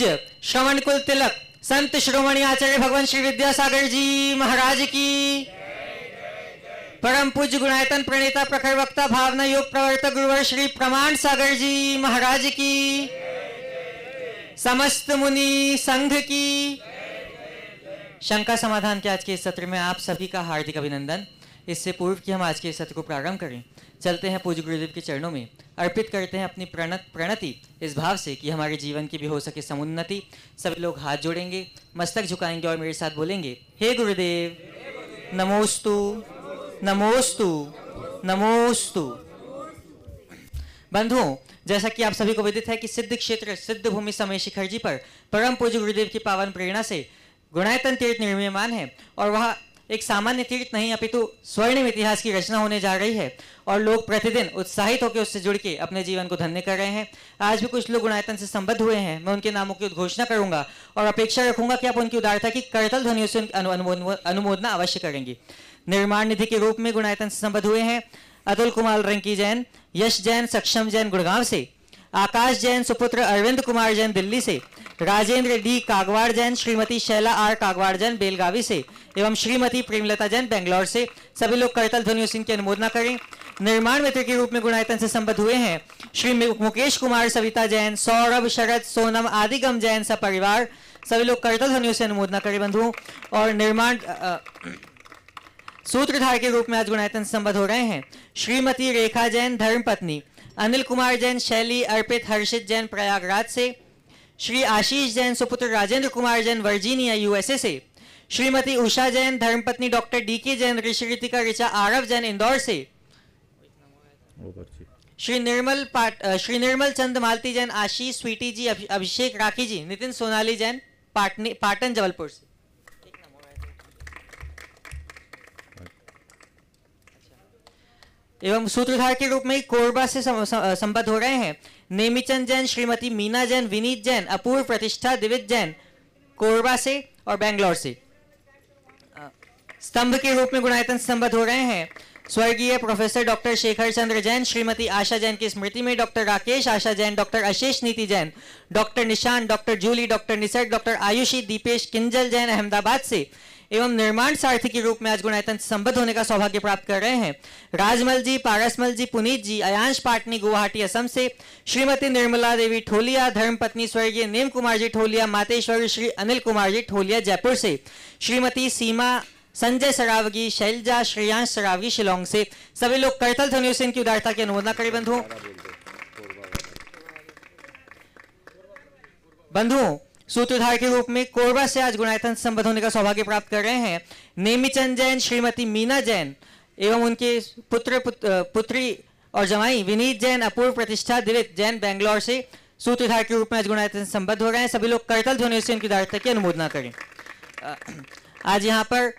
पूज्य श्रवण कुल तिलक संत श्रोमणी आचार्य भगवान श्री विद्यासागर जी महाराज की परम पूज्य गुणायतन प्रणेता प्रखर वक्ता भावना योग प्रवर्तक गुरुवर श्री प्रमाण सागर जी महाराज की समस्त मुनि संघ की शंका समाधान के आज के सत्र में आप सभी का हार्दिक अभिनंदन इससे पूर्व कि हम आज के सत्र को प्रारंभ करें चलते हैं पूज्य गुरुदेव के चरणों में अर्पित करते हैं अपनी प्रणत प्रणति इस भाव से कि हमारे जीवन की भी हो सके समुन्नति सभी लोग हाथ जोड़ेंगे मस्तक झुकाएंगे और मेरे साथ बोलेंगे हे गुरुदेव नमोस्तु नमोस्तु नमोस्तु बंधुओं जैसा कि आप सभी को विदित है कि सिद्ध क्षेत्र सिद्ध भूमि समय शिखर जी पर परम पूज्य गुरुदेव की पावन प्रेरणा से गुणायतन तीर्थ निर्मीयमान है और वहाँ एक सामान्य तीर्थ नहीं अपितु स्वर्णिम इतिहास की रचना होने जा रही है और लोग प्रतिदिन उत्साहित होकर उससे जुड़ के अपने जीवन को धन्य कर रहे हैं आज भी कुछ लोग गुणायतन से संबद्ध हुए हैं मैं उनके नामों की उद्घोषणा करूंगा और अपेक्षा रखूंगा कि आप उनकी उदारता की करतल ध्वनियों से अनुमोदना अवश्य करेंगी निर्माण निधि के रूप में गुणायतन से संबद्ध हुए हैं अतुल कुमार रंकी जैन यश जैन सक्षम जैन गुड़गांव से आकाश जैन सुपुत्र अरविंद कुमार जैन दिल्ली से राजेंद्र डी कागवाड़ जैन श्रीमती शैला आर कागवाड़ जैन बेलगावी से एवं श्रीमती प्रेमलता जैन बेंगलोर से सभी लोग करतल ध्वनि सिंह की अनुमोदना करें निर्माण मित्र के रूप में गुणायतन से संबद्ध हुए हैं श्री मुकेश कुमार सविता जैन सौरभ शरद सोनम आदिगम जैन सब परिवार सभी लोग करतल ध्वनियों से अनुमोदना करें बंधुओं और निर्माण सूत्रधार के रूप में आज गुणायतन संबद्ध हो रहे हैं श्रीमती रेखा जैन धर्म पत्नी अनिल कुमार जैन शैली अर्पित हर्षित जैन प्रयागराज से श्री आशीष जैन सुपुत्र राजेंद्र कुमार जैन वर्जीनिया यूएसए से श्रीमती उषा जैन धर्मपत्नी डॉक्टर डी के जैन ऋषि ऋतिका ऋचा आरव जैन इंदौर से श्री निर्मल पाट श्री निर्मल चंद मालती जैन आशीष स्वीटी जी अभिषेक राखी जी नितिन सोनाली जैन पाटनी पाटन जबलपुर से एवं सूत्रधार के रूप में कोरबा से संबद्ध हो रहे हैं नेमीचंद जैन श्रीमती मीना जैन विनीत जैन अपूर्व प्रतिष्ठा दिवित जैन कोरबा से और बैंगलोर से स्तंभ के रूप में गुणायतन संबद्ध हो रहे हैं स्वर्गीय प्रोफेसर डॉक्टर शेखर चंद्र जैन श्रीमती आशा जैन की स्मृति में doctor Rakesh Asha Jain doctor Ashesh Niti Jain doctor Nishan doctor Julie doctor Nisarg doctor Ayushi Dipesh Kinjal Jain Ahmedabad से एवं निर्माण सारथी के रूप में आज गुणायतन संबद्ध होने का सौभाग्य प्राप्त कर रहे हैं राजमल जी पारसमल जी पुनीत जी अयांश पाटनी गुवाहाटी असम से श्रीमती निर्मला देवी ठोलिया धर्मपत्नी स्वर्गीय नेम कुमार जी ठोलिया मातेश्वरी श्री अनिल कुमार जी ठोलिया जयपुर से श्रीमती सीमा संजय सरावगी शैलजा श्रेयांश सरावगी शिलोंग से सभी लोग करतल ध्वनियों से इनकी उदारता की अनुमोदना करें बंधुओं बंधुओं सूत्रधार के रूप में कोरबा से आज गुणायतन संबद्ध होने का सौभाग्य प्राप्त कर रहे हैं नेमीचंद जैन श्रीमती मीना जैन एवं उनके पुत्र पुत, पुत्री और जमाई विनीत जैन अपूर्व प्रतिष्ठा दिलित जैन बैंगलोर से सूत्रधार के रूप में आज गुणायतन संबद्ध हो रहे हैं सभी लोग करतल ध्वनि से उनकी दायरता की अनुमोदना करें आज यहाँ पर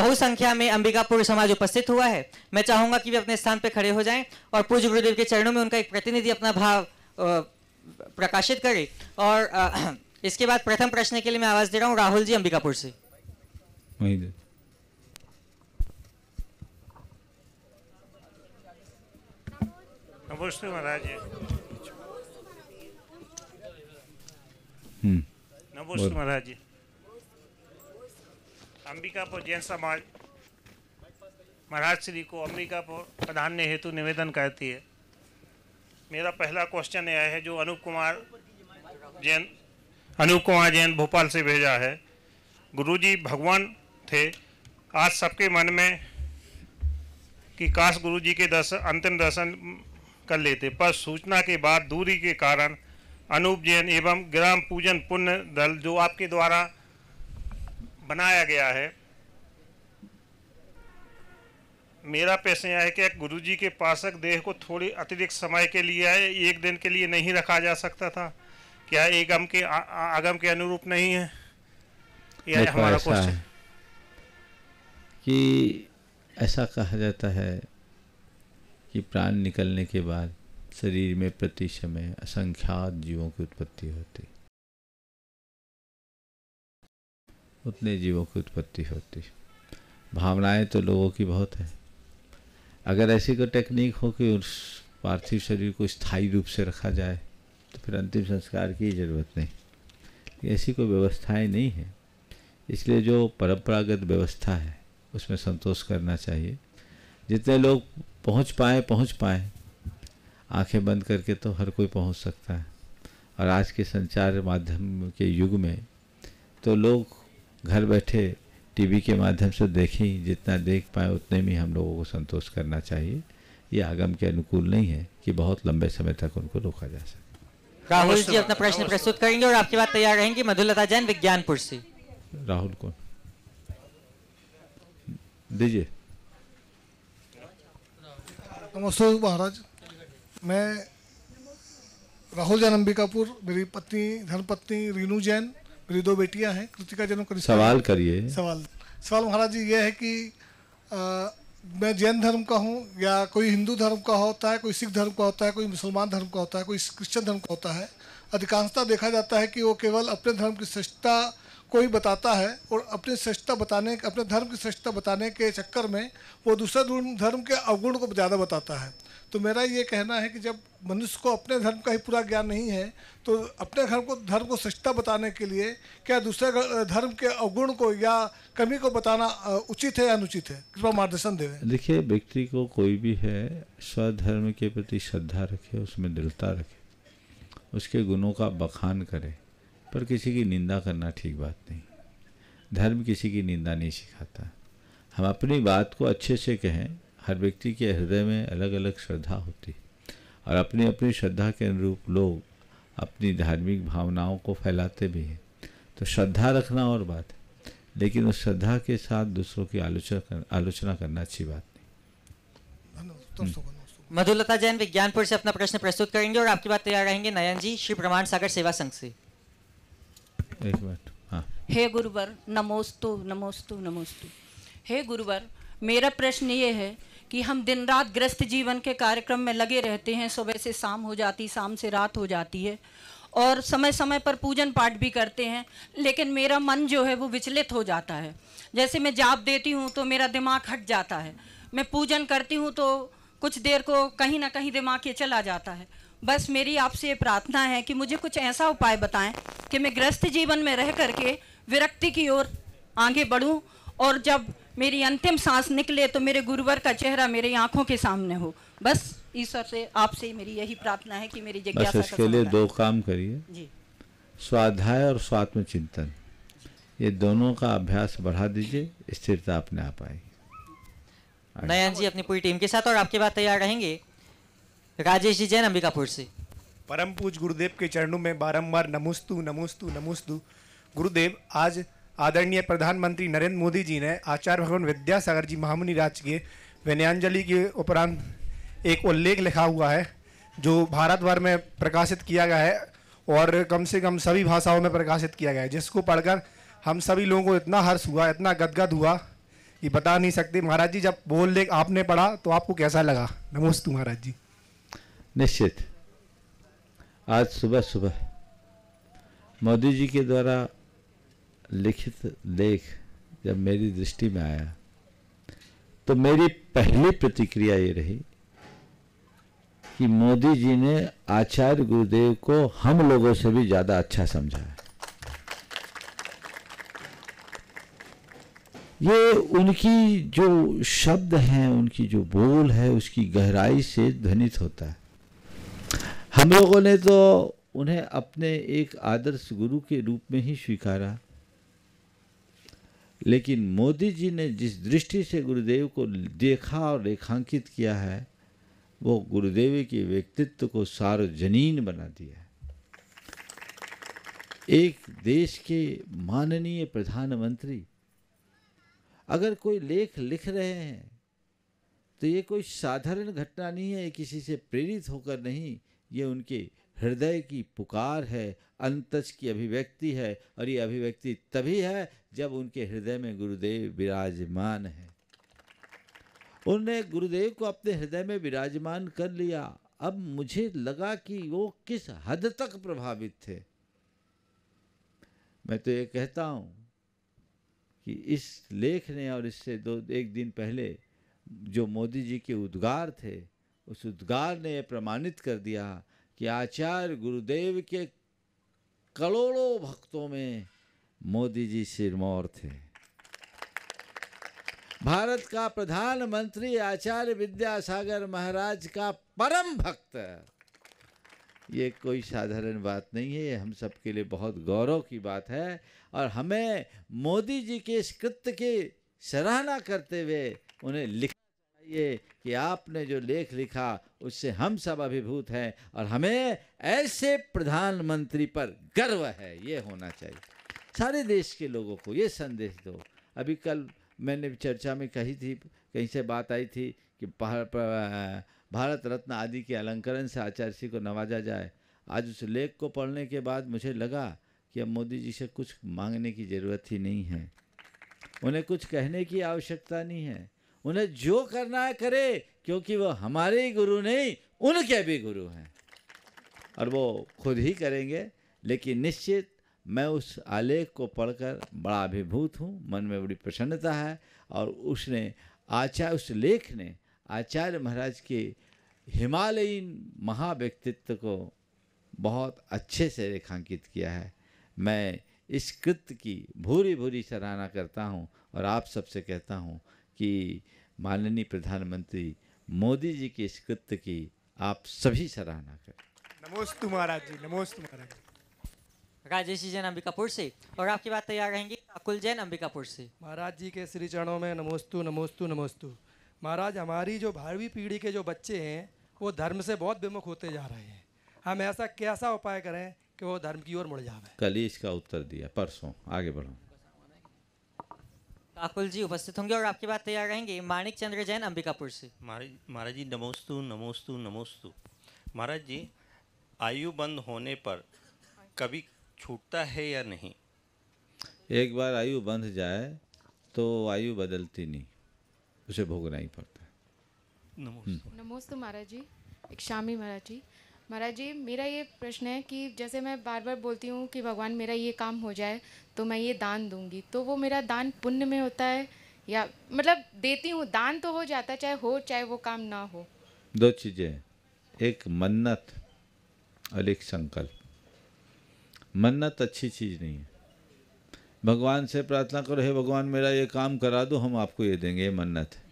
बहुसंख्या में अंबिकापुर समाज उपस्थित हुआ है मैं चाहूंगा कि वे अपने स्थान पर खड़े हो जाएं और पूज्य गुरुदेव के चरणों में उनका एक प्रतिनिधि अपना भाव प्रकाशित करे और इसके बाद प्रथम प्रश्न के लिए मैं आवाज दे रहा हूँ राहुल जी अंबिकापुर से नमस्ते हम्म। महाराज जी अंबिकापुर जैन समाज महाराज श्री को अंबिकापुर प्रधान ने हेतु निवेदन करती है मेरा पहला क्वेश्चन यह है जो अनूप कुमार जैन अनूप कुमार जैन भोपाल से भेजा है गुरुजी भगवान थे आज सबके मन में कि काश गुरुजी के दर्शन अंतिम दर्शन कर लेते पर सूचना के बाद दूरी के कारण अनूप जैन एवं ग्राम पूजन पुण्य दल जो आपके द्वारा बनाया गया है मेरा प्रश्न यह है कि गुरुजी के पासक देह को थोड़ी अतिरिक्त समय के लिए एक दिन के लिए नहीं रखा जा सकता था क्या एगम के आ, आगम के अनुरूप नहीं है या हमारा क्वेश्चन कि ऐसा कहा जाता है कि प्राण निकलने के बाद शरीर में प्रति समय असंख्यात जीवों की उत्पत्ति होती उतने जीवों की उत्पत्ति होती भावनाएं तो लोगों की बहुत है अगर ऐसी कोई टेक्निक हो कि उस पार्थिव शरीर को स्थायी रूप से रखा जाए फिर अंतिम संस्कार की ज़रूरत नहीं ऐसी कोई व्यवस्थाएं नहीं है इसलिए जो परंपरागत व्यवस्था है उसमें संतोष करना चाहिए जितने लोग पहुंच पाए पहुंच पाए आंखें बंद करके तो हर कोई पहुंच सकता है और आज के संचार माध्यम के युग में तो लोग घर बैठे टीवी के माध्यम से देखें जितना देख पाए उतने में हम लोगों को संतोष करना चाहिए ये आगम के अनुकूल नहीं है कि बहुत लंबे समय तक उनको रोका जा सके राहुल जी अपना प्रश्न प्रस्तुत करेंगे और आपके बाद तैयार रहेंगे मधुलता जैन विज्ञानपुर से राहुल को दीजिए नमस्ते महाराज मैं राहुल जैन अंबिकापुर मेरी पत्नी धर्मपत्नी रीनू जैन मेरी दो बेटियां हैं कृतिका जैन सवाल करिए सवाल सवाल महाराज जी यह है कि मैं जैन धर्म का हूँ या कोई हिंदू धर्म का होता है कोई सिख धर्म का होता है कोई मुसलमान धर्म का होता है कोई क्रिश्चियन धर्म का होता है अधिकांशता देखा जाता है कि वो केवल अपने धर्म की श्रेष्ठता को ही बताता है और अपनी श्रेष्ठता बताने अपने धर्म की श्रेष्ठता बताने के चक्कर में वो दूसरे धर्म के अवगुण को ज़्यादा बताता है तो मेरा ये कहना है कि जब मनुष्य को अपने धर्म का ही पूरा ज्ञान नहीं है तो अपने धर्म को धर्म को सच्चता बताने के लिए क्या दूसरे धर्म के अवगुण को या कमी को बताना उचित है या अनुचित है कृपा मार्गदर्शन देवे देखिए व्यक्ति को कोई भी है स्वधर्म के प्रति श्रद्धा रखे उसमें दृढ़ता रखे उसके गुणों का बखान करे पर किसी की निंदा करना ठीक बात नहीं धर्म किसी की निंदा नहीं सिखाता हम अपनी बात को अच्छे से कहें हर व्यक्ति के हृदय में अलग अलग श्रद्धा होती है और अपनी अपनी श्रद्धा के अनुरूप लोग अपनी धार्मिक भावनाओं को फैलाते भी हैं तो श्रद्धा रखना और बात है लेकिन उस श्रद्धा के साथ दूसरों की आलोचना कर, आलोचना करना अच्छी बात नहीं हम्म। मधुलता जैन विज्ञानपुर से अपना प्रश्न प्रस्तुत करेंगे और आपकी बात तैयार रहेंगे नयन जी श्री प्रमाण सागर सेवा संघ से एक मिनट हाँ हे गुरुवर नमोस्तु नमोस्तु नमोस्तु हे गुरुवर मेरा प्रश्न ये है कि हम दिन रात ग्रस्त जीवन के कार्यक्रम में लगे रहते हैं सुबह से शाम हो जाती शाम से रात हो जाती है और समय समय पर पूजन पाठ भी करते हैं लेकिन मेरा मन जो है वो विचलित हो जाता है जैसे मैं जाप देती हूँ तो मेरा दिमाग हट जाता है मैं पूजन करती हूँ तो कुछ देर को कहीं ना कहीं दिमाग ये चला जाता है बस मेरी आपसे ये प्रार्थना है कि मुझे कुछ ऐसा उपाय बताएं कि मैं ग्रस्त जीवन में रह करके विरक्ति की ओर आगे बढ़ूं और जब मेरी अंतिम सांस निकले तो मेरे गुरुवर का चेहरा मेरे आंखों के सामने हो बस ईश्वर से आपसे मेरी यही प्रार्थना है कि मेरी बस इसके लिए दो काम करिए स्वाध्याय और स्वात्म चिंतन ये दोनों का अभ्यास बढ़ा दीजिए स्थिरता अपने आप आएगी नयन जी अपनी पूरी टीम के साथ और आपके बाद तैयार रहेंगे राजेश जी जैन अंबिकापुर से परम पूज गुरुदेव के चरणों में बारंबार नमोस्तु नमोस्तु नमोस्तु गुरुदेव आज आदरणीय प्रधानमंत्री नरेंद्र मोदी जी ने आचार्य भगवान विद्यासागर जी महामुनि राज के विनयांजलि के उपरांत एक उल्लेख लिखा हुआ है जो भारत भर में प्रकाशित किया गया है और कम से कम सभी भाषाओं में प्रकाशित किया गया है जिसको पढ़कर हम सभी लोगों को इतना हर्ष हुआ इतना गदगद हुआ कि बता नहीं सकते महाराज जी जब बोल लेख आपने पढ़ा तो आपको कैसा लगा नमोस्तु महाराज जी निश्चित आज सुबह सुबह मोदी जी के द्वारा लिखित लेख जब मेरी दृष्टि में आया तो मेरी पहली प्रतिक्रिया ये रही कि मोदी जी ने आचार्य गुरुदेव को हम लोगों से भी ज़्यादा अच्छा समझा है ये उनकी जो शब्द हैं उनकी जो बोल है उसकी गहराई से ध्वनित होता है हम लोगों ने तो उन्हें अपने एक आदर्श गुरु के रूप में ही स्वीकारा लेकिन मोदी जी ने जिस दृष्टि से गुरुदेव को देखा और रेखांकित किया है वो गुरुदेव के व्यक्तित्व को सार्वजनीन बना दिया है एक देश के माननीय प्रधानमंत्री अगर कोई लेख लिख रहे हैं तो ये कोई साधारण घटना नहीं है किसी से प्रेरित होकर नहीं ये उनके हृदय की पुकार है अंतज की अभिव्यक्ति है और ये अभिव्यक्ति तभी है जब उनके हृदय में गुरुदेव विराजमान है उनने गुरुदेव को अपने हृदय में विराजमान कर लिया अब मुझे लगा कि वो किस हद तक प्रभावित थे मैं तो ये कहता हूँ कि इस लेख ने और इससे दो एक दिन पहले जो मोदी जी के उद्गार थे उस उद्गार ने प्रमाणित कर दिया कि आचार्य गुरुदेव के करोड़ों भक्तों में मोदी जी सिरमौर थे भारत का प्रधानमंत्री आचार्य विद्यासागर महाराज का परम भक्त ये कोई साधारण बात नहीं है ये हम सबके लिए बहुत गौरव की बात है और हमें मोदी जी के इस कृत्य की सराहना करते हुए उन्हें लिखना चाहिए कि आपने जो लेख लिखा उससे हम सब अभिभूत हैं और हमें ऐसे प्रधानमंत्री पर गर्व है ये होना चाहिए सारे देश के लोगों को ये संदेश दो अभी कल मैंने चर्चा में कही थी कहीं से बात आई थी कि भारत रत्न आदि के अलंकरण से आचार्य सिंह को नवाजा जाए आज उस लेख को पढ़ने के बाद मुझे लगा कि अब मोदी जी से कुछ मांगने की ज़रूरत ही नहीं है उन्हें कुछ कहने की आवश्यकता नहीं है उन्हें जो करना है करे क्योंकि वो हमारे ही गुरु नहीं उनके भी गुरु हैं और वो खुद ही करेंगे लेकिन निश्चित मैं उस आलेख को पढ़कर बड़ा अभिभूत हूँ मन में बड़ी प्रसन्नता है और उसने आचार्य उस लेख ने आचार्य महाराज के हिमालयीन महाव्यक्तित्व को बहुत अच्छे से रेखांकित किया है मैं इस कृत्य की भूरी भूरी सराहना करता हूँ और आप सबसे कहता हूँ कि माननीय प्रधानमंत्री मोदी जी के इस कृत्य की आप सभी सराहना करें नमोस्तु महाराज जी नमोस्तु महाराज राजेश जैन अंबिकापुर से और आपकी बात तैयार रहेंगी अकुल जैन अंबिकापुर से महाराज जी के श्री चरणों में नमोस्तु नमोस्तु नमोस्तु महाराज हमारी जो भारवी पीढ़ी के जो बच्चे हैं वो धर्म से बहुत विमुख होते जा रहे हैं हम ऐसा कैसा उपाय करें कि वो धर्म की ओर मुड़ जाए कल ही इसका उत्तर दिया परसों आगे बढ़ो काकुल जी उपस्थित होंगे और आपकी बात तैयार रहेंगे माणिक चंद्र जैन अंबिकापुर से महाराज जी नमोस्तु नमोस्तु नमोस्तु महाराज जी आयु बंद होने पर कभी छूटता है या नहीं एक बार आयु बंद जाए तो आयु बदलती नहीं उसे भोगना ही पड़ता है नमोस्तु नमोस्तु महाराज जी शामी महाराज जी महाराज जी मेरा ये प्रश्न है कि जैसे मैं बार बार बोलती हूँ कि भगवान मेरा ये काम हो जाए तो मैं ये दान दूंगी तो वो मेरा दान पुण्य में होता है या मतलब देती हूँ दान तो हो जाता है चाहे हो चाहे वो काम ना हो दो चीज़ें एक मन्नत और एक संकल्प मन्नत अच्छी चीज़ नहीं है भगवान से प्रार्थना करो हे भगवान मेरा ये काम करा दो हम आपको ये देंगे ये मन्नत है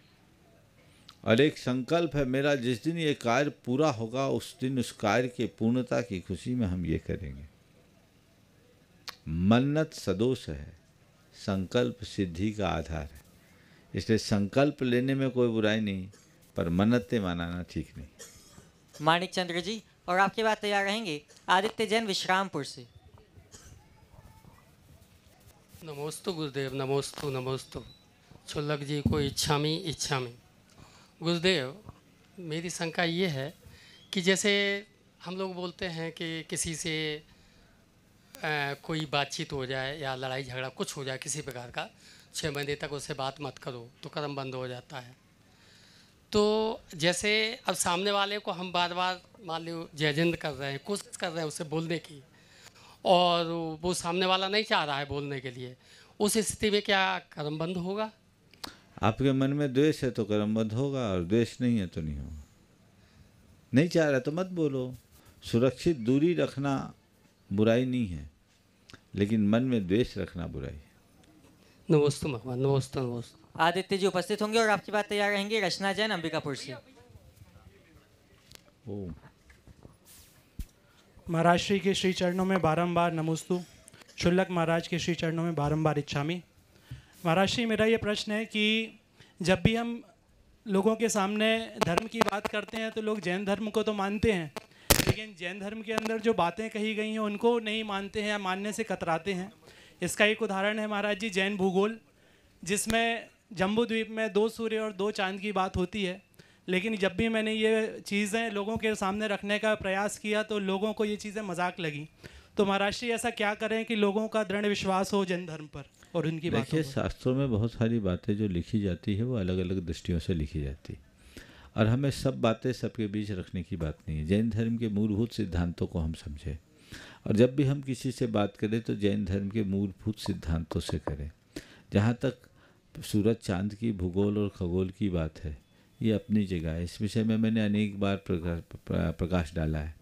और एक संकल्प है मेरा जिस दिन ये कार्य पूरा होगा उस दिन उस कार्य के पूर्णता की खुशी में हम ये करेंगे मन्नत सदोष है संकल्प सिद्धि का आधार है इसलिए संकल्प लेने में कोई बुराई नहीं पर मन्नतें मनाना ठीक नहीं माणिक चंद्र जी और आपके बाद तैयार रहेंगे आदित्य जैन विश्रामपुर से नमोस्तु गुरुदेव नमोस्तु नमोस्तु छोलक जी को इच्छा में इच्छा में गुरुदेव मेरी शंका ये है कि जैसे हम लोग बोलते हैं कि किसी से आ, कोई बातचीत हो जाए या लड़ाई झगड़ा कुछ हो जाए किसी प्रकार का छः महीने तक उससे बात मत करो तो कर्म बंद हो जाता है तो जैसे अब सामने वाले को हम बार बार मान लो जयजिंद कर रहे हैं कोशिश कर रहे हैं उससे बोलने की और वो सामने वाला नहीं चाह रहा है बोलने के लिए उस स्थिति में क्या कर्म बंद होगा आपके मन में द्वेष है तो कर्मबद्ध होगा और द्वेष नहीं है तो नहीं होगा नहीं चाह रहा तो मत बोलो सुरक्षित दूरी रखना बुराई नहीं है लेकिन मन में द्वेष रखना बुराई है नमोस्तु भगवान नमस्ते नमस्ते आदित्य जी उपस्थित होंगे और आपकी बात तैयार रहेंगे रचना जैन अंबिकापुर से महाराज श्री के श्री चरणों में बारंबार नमोस्तु शुल्लक महाराज के श्री चरणों में बारंबार इच्छामी महाराष्ट्र मेरा ये प्रश्न है कि जब भी हम लोगों के सामने धर्म की बात करते हैं तो लोग जैन धर्म को तो मानते हैं लेकिन जैन धर्म के अंदर जो बातें कही गई हैं उनको नहीं मानते हैं या मानने से कतराते हैं इसका एक उदाहरण है महाराज जी जैन भूगोल जिसमें जम्बू द्वीप में दो सूर्य और दो चांद की बात होती है लेकिन जब भी मैंने ये चीज़ें लोगों के सामने रखने का प्रयास किया तो लोगों को ये चीज़ें मजाक लगी तो महाराष्ट्र ऐसा क्या करें कि लोगों का दृढ़ विश्वास हो जैन धर्म पर और उनकी देखिए शास्त्रों में बहुत सारी बातें जो लिखी जाती है वो अलग अलग दृष्टियों से लिखी जाती है और हमें सब बातें सबके बीच रखने की बात नहीं है जैन धर्म के मूलभूत सिद्धांतों को हम समझें और जब भी हम किसी से बात करें तो जैन धर्म के मूलभूत सिद्धांतों से करें जहाँ तक सूरज चांद की भूगोल और खगोल की बात है ये अपनी जगह है इस विषय में मैंने अनेक बार प्रकाश प्रकाश डाला है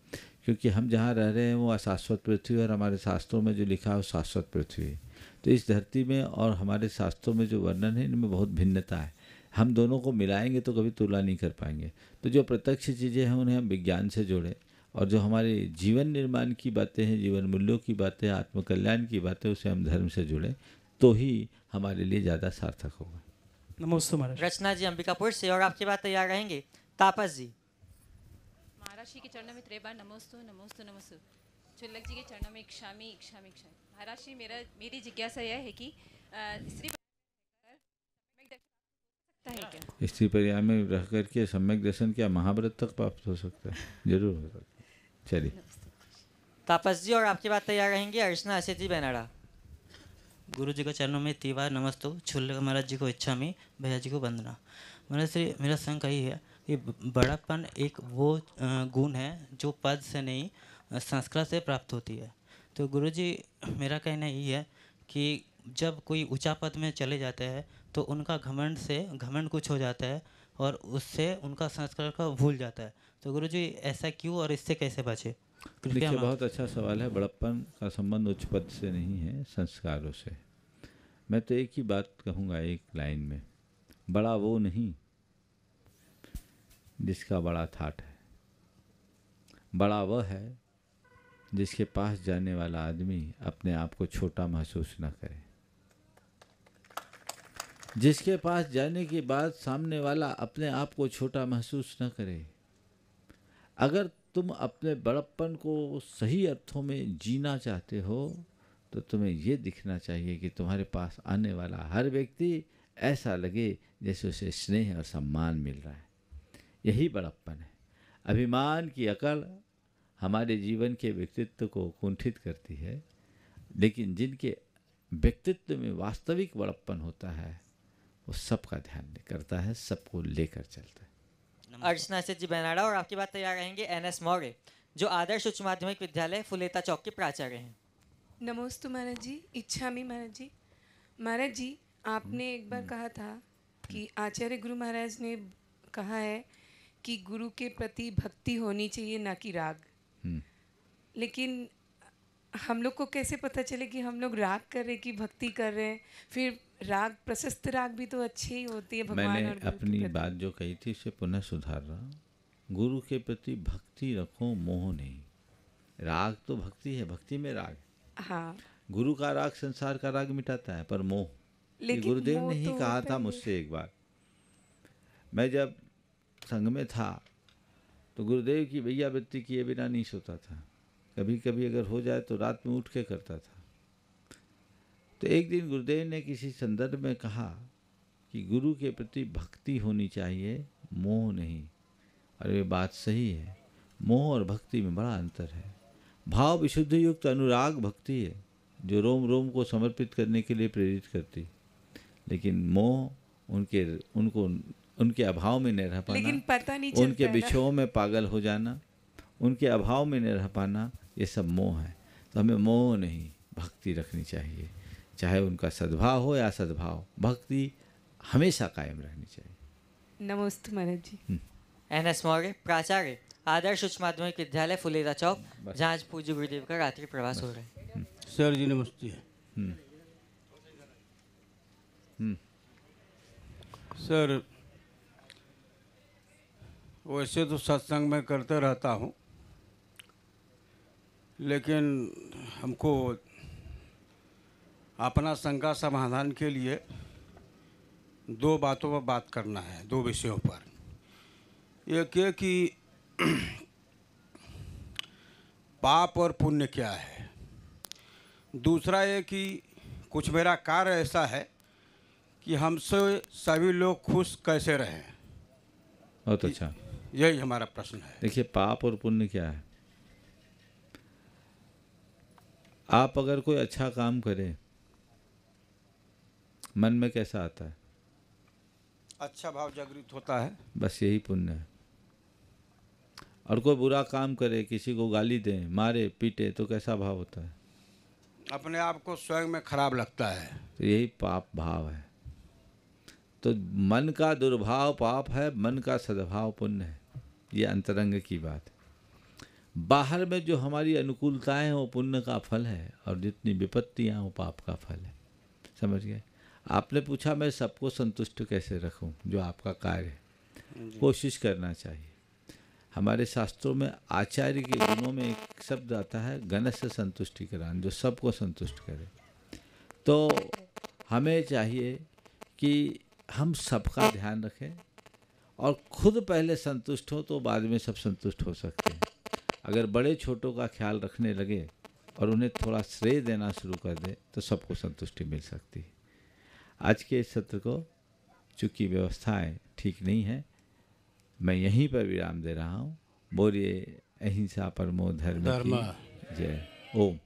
क्योंकि हम जहाँ रह रहे हैं वो अशाश्वत पृथ्वी और हमारे शास्त्रों में जो लिखा है वो शाश्वत पृथ्वी है तो इस धरती में और हमारे शास्त्रों में जो वर्णन है इनमें बहुत भिन्नता है हम दोनों को मिलाएंगे तो कभी तुलना नहीं कर पाएंगे तो जो प्रत्यक्ष चीज़ें हैं उन्हें हम विज्ञान से जोड़ें और जो हमारे जीवन निर्माण की बातें हैं जीवन मूल्यों की बातें आत्मकल्याण की बातें उसे हम धर्म से जुड़ें तो ही हमारे लिए ज़्यादा सार्थक होगा नमस्ते महाराज रचना जी अंबिकापुर से और आपकी बात तैयार रहेंगे तापस जी महाराज जी के चरणों में त्रेबा नमोस्तु नमोस्तु नमोस्तु चुल्लक जी के चरणों में इक्षामी इक्षामी इक्षामी महाराज जी मेरा मेरी जिज्ञासा यह है कि स्त्री स्त्री पर्याय में रह करके सम्यक दर्शन क्या महाभारत तक प्राप्त हो सकता है जरूर हो सकता है चलिए तापस जी और आपकी बात तैयार रहेंगे अर्चना असेती बेनाड़ा गुरु जी के चरणों में तिवार नमस्तो छुल्ल महाराज जी को इच्छा में भैया जी को वंदना महाराज श्री मेरा संग कही है कि बड़ापन एक वो गुण है जो पद से नहीं संस्कृत से प्राप्त होती है तो गुरु जी मेरा कहना यही है कि जब कोई ऊँचा पद में चले जाते हैं तो उनका घमंड से घमंड कुछ हो जाता है और उससे उनका संस्कार का भूल जाता है तो गुरु जी ऐसा क्यों और इससे कैसे बचे देखिए बहुत अच्छा सवाल है बड़प्पन का संबंध उच्च पद से नहीं है संस्कारों से मैं तो एक ही बात कहूँगा एक लाइन में बड़ा वो नहीं जिसका बड़ा थाट है बड़ा वह है जिसके पास जाने वाला आदमी अपने आप को छोटा महसूस न करे जिसके पास जाने के बाद सामने वाला अपने आप को छोटा महसूस न करे अगर तुम अपने बड़प्पन को सही अर्थों में जीना चाहते हो तो तुम्हें यह दिखना चाहिए कि तुम्हारे पास आने वाला हर व्यक्ति ऐसा लगे जैसे उसे स्नेह और सम्मान मिल रहा है यही बड़प्पन है अभिमान की अकल हमारे जीवन के व्यक्तित्व को कुंठित करती है लेकिन जिनके व्यक्तित्व में वास्तविक बड़प्पन होता है वो सबका ध्यान करता है सबको लेकर चलता है अर्चना से जी बैनाड़ा और आपकी बात तैयार रहेंगे एन एस मौर्य जो आदर्श उच्च माध्यमिक विद्यालय फुलेता चौक के प्राचार्य हैं नमोस्तु महाराज जी इच्छा मी महाराज जी महाराज जी आपने एक बार कहा था कि आचार्य गुरु महाराज ने कहा है कि गुरु के प्रति भक्ति होनी चाहिए ना कि राग लेकिन हम लोग को कैसे पता चले कि हम लोग राग कर रहे कि भक्ति कर रहे हैं फिर राग प्रशस्त राग भी तो अच्छी ही होती है भगवान मैंने और अपनी बात जो कही थी इसे पुनः सुधार रहा हूँ गुरु के प्रति भक्ति रखो मोह नहीं राग तो भक्ति है भक्ति में राग हाँ गुरु का राग संसार का राग मिटाता है पर मोह लेकिन गुरुदेव ने ही तो कहा था मुझसे एक बार मैं जब संघ में था तो गुरुदेव की भैया वृत्ति किए बिना नहीं सोता था कभी कभी अगर हो जाए तो रात में उठ के करता था तो एक दिन गुरुदेव ने किसी संदर्भ में कहा कि गुरु के प्रति भक्ति होनी चाहिए मोह नहीं और ये बात सही है मोह और भक्ति में बड़ा अंतर है भाव विशुद्ध युक्त अनुराग भक्ति है जो रोम रोम को समर्पित करने के लिए प्रेरित करती लेकिन मोह उनके उनको उनके अभाव में नहीं रह पाना लेकिन पता नहीं उनके बिछोह में पागल हो जाना उनके अभाव में नहीं रह पाना ये सब मोह है तो हमें मोह नहीं भक्ति रखनी चाहिए चाहे उनका सद्भाव हो या सद्भाव भक्ति हमेशा कायम रहनी चाहिए नमस्ते महाराज जी हम्म। एन एस मौर्य प्राचार्य आदर्श उच्च माध्यमिक विद्यालय फुलेरा चौक जहाँ पूज्य गुरुदेव का रात्रि प्रवास हो रहा है हम्म। सर जी नमस्ते हम्म। सर वैसे तो सत्संग में करते रहता हूँ लेकिन हमको अपना शंका समाधान के लिए दो बातों पर बात करना है दो विषयों पर एक ये कि पाप और पुण्य क्या है दूसरा ये कि कुछ मेरा कार्य ऐसा है कि हमसे सभी लोग खुश कैसे रहें बहुत अच्छा यही हमारा प्रश्न है देखिए पाप और पुण्य क्या है आप अगर कोई अच्छा काम करें मन में कैसा आता है अच्छा भाव जागृत होता है बस यही पुण्य है और कोई बुरा काम करे किसी को गाली दे मारे पीटे तो कैसा भाव होता है अपने आप को स्वयं में खराब लगता है तो यही पाप भाव है तो मन का दुर्भाव पाप है मन का सद्भाव पुण्य है ये अंतरंग की बात है बाहर में जो हमारी अनुकूलताएं हैं वो पुण्य का फल है और जितनी विपत्तियां वो पाप का फल है समझ गए आपने पूछा मैं सबको संतुष्ट कैसे रखूं जो आपका कार्य है कोशिश करना चाहिए हमारे शास्त्रों में आचार्य के गुणों में एक शब्द आता है गणस से संतुष्टिकरण जो सबको संतुष्ट करे तो हमें चाहिए कि हम सबका ध्यान रखें और खुद पहले संतुष्ट हो तो बाद में सब संतुष्ट हो सकते हैं अगर बड़े छोटों का ख्याल रखने लगे और उन्हें थोड़ा श्रेय देना शुरू कर दे तो सबको संतुष्टि मिल सकती है आज के इस सत्र को चूँकि व्यवस्थाएं ठीक नहीं है मैं यहीं पर विराम दे रहा हूँ बोलिए अहिंसा परमो धर्म जय ओम